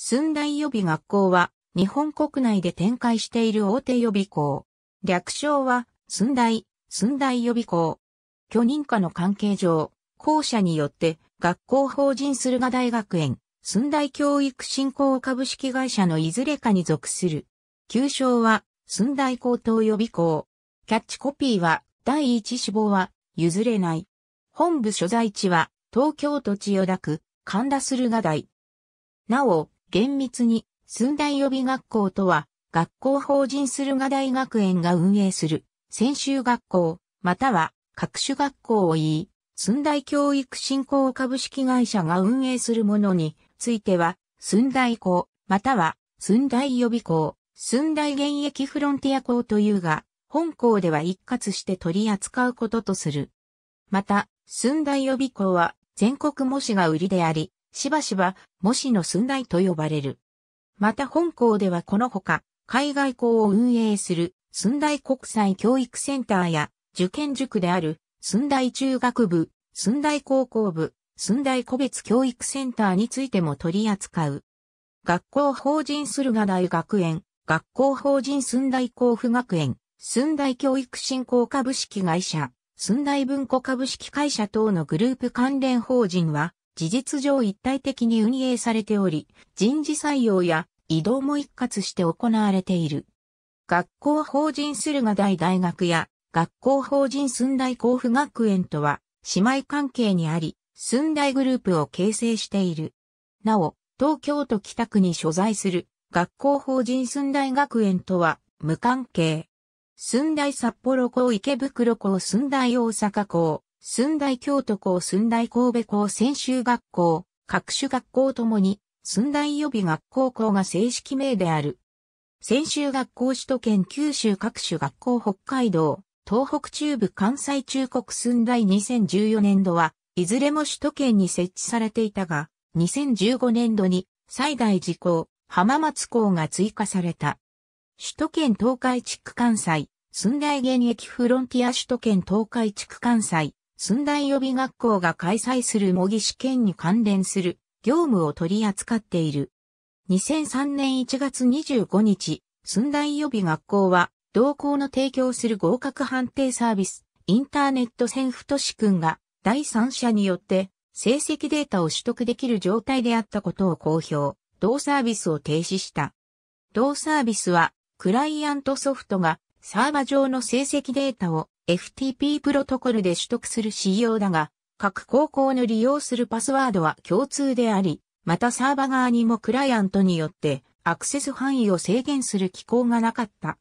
寸大予備学校は、日本国内で展開している大手予備校。略称は、寸大、寸大予備校。許認可の関係上、校舎によって学校法人駿河大学園、寸大教育振興株式会社のいずれかに属する。旧称は、寸大高等予備校。キャッチコピーは、第一志望は、譲れない。本部所在地は、東京都千代田区、神田駿河台。なお、厳密に、寸大予備学校とは、学校法人駿河大学園が運営する、専修学校、または、各種学校を言い、寸大教育振興株式会社が運営するものについては、寸大校、または、寸大予備校、寸大現役フロンティア校というが、本校では一括して取り扱うこととする。また、寸大予備校は、全国模試が売りであり、しばしば、模試の寸大と呼ばれる。また本校ではこのほか、海外校を運営する、寸大国際教育センターや、受験塾である、寸大中学部、寸大高校部、寸大個別教育センターについても取り扱う。学校法人駿河台学園、学校法人寸大甲府学園、寸大教育振興株式会社、寸大文庫株式会社等のグループ関連法人は、事実上一体的に運営されており、人事採用や移動も一括して行われている。学校法人駿河台大学や学校法人駿台甲府学園とは姉妹関係にあり、駿台グループを形成している。なお、東京都北区に所在する学校法人駿台学園とは無関係。駿台札幌校池袋校駿台大阪校寸大京都校寸大神戸校専修学校、各種学校ともに、寸大予備学校校が正式名である。専修学校首都圏九州各種学校北海道、東北中部関西中国寸大2014年度は、いずれも首都圏に設置されていたが、2015年度に最大寺校、浜松校が追加された。首都圏東海地区関西、寸大現役フロンティア首都圏東海地区関西、寸大予備学校が開催する模擬試験に関連する業務を取り扱っている。2003年1月25日、寸大予備学校は、同校の提供する合格判定サービス、インターネット線ふとしくんが、第三者によって、成績データを取得できる状態であったことを公表、同サービスを停止した。同サービスは、クライアントソフトが、サーバ上の成績データを FTP プロトコルで取得する仕様だが、各高校の利用するパスワードは共通であり、またサーバ側にもクライアントによってアクセス範囲を制限する機構がなかった。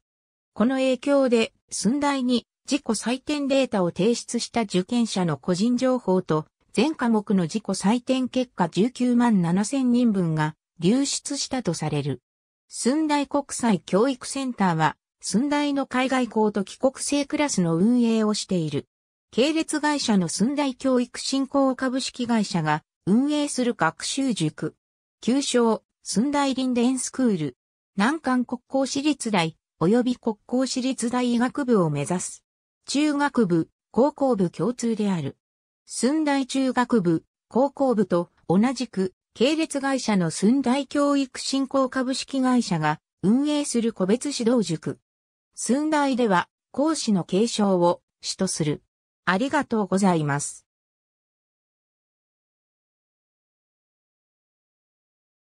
この影響で寸大に自己採点データを提出した受験者の個人情報と全科目の自己採点結果19万7000人分が流出したとされる。寸大国際教育センターは寸大の海外校と帰国生クラスの運営をしている。系列会社の寸大教育振興株式会社が運営する学習塾。旧称、寸大林伝スクール。南韓国交私立大、及び国交私立大医学部を目指す。中学部、高校部共通である。寸大中学部、高校部と同じく系列会社の寸大教育振興株式会社が運営する個別指導塾。寸大では、講師の継承を主とする。ありがとうございます。